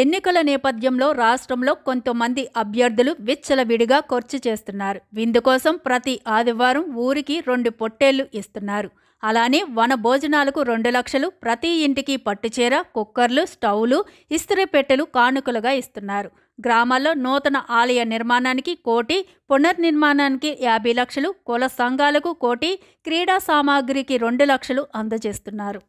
ఎన్నికల నేపథ్యంలో రాష్ట్రంలో కొంతమంది అభ్యర్థులు విచ్చలవిడిగా ఖర్చు చేస్తున్నారు విందుకోసం ప్రతి ఆదివారం ఊరికి రెండు పొట్టేళ్లు ఇస్తున్నారు అలానే వన భోజనాలకు రెండు లక్షలు ప్రతి ఇంటికి పట్టుచీర కుక్కర్లు స్టవ్లు ఇస్త్రీ పెట్టెలు కానుకలుగా ఇస్తున్నారు గ్రామాల్లో నూతన ఆలయ నిర్మాణానికి కోటి పునర్నిర్మాణానికి యాభై లక్షలు కుల సంఘాలకు కోటి క్రీడా సామాగ్రికి రెండు లక్షలు అందజేస్తున్నారు